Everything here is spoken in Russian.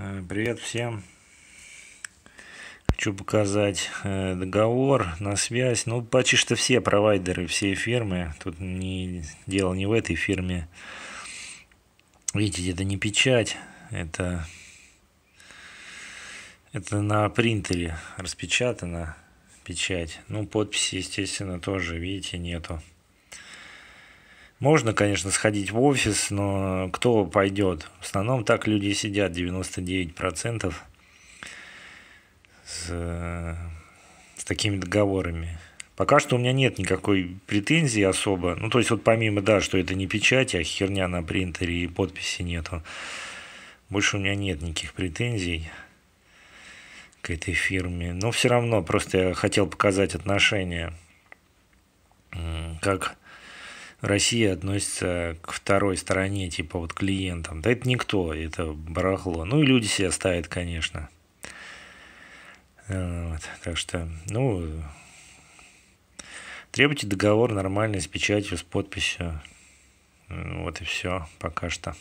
Э, привет всем. Хочу показать э, договор на связь. Ну, почти что все провайдеры, все фирмы. Тут не, дело не в этой фирме. Видите, это не печать. Это, это на принтере распечатана печать. Ну, подписи, естественно, тоже, видите, нету. Можно, конечно, сходить в офис, но кто пойдет? В основном так люди сидят, 99% с, с такими договорами. Пока что у меня нет никакой претензии особо. Ну, то есть, вот помимо, да, что это не печать, а херня на принтере и подписи нету. Больше у меня нет никаких претензий к этой фирме. Но все равно, просто я хотел показать отношения, как Россия относится к второй стороне, типа вот клиентам. Да это никто, это барахло. Ну и люди себя ставят, конечно. А, вот, так что, ну, требуйте договор нормальный, с печатью, с подписью. Ну, вот и все пока что.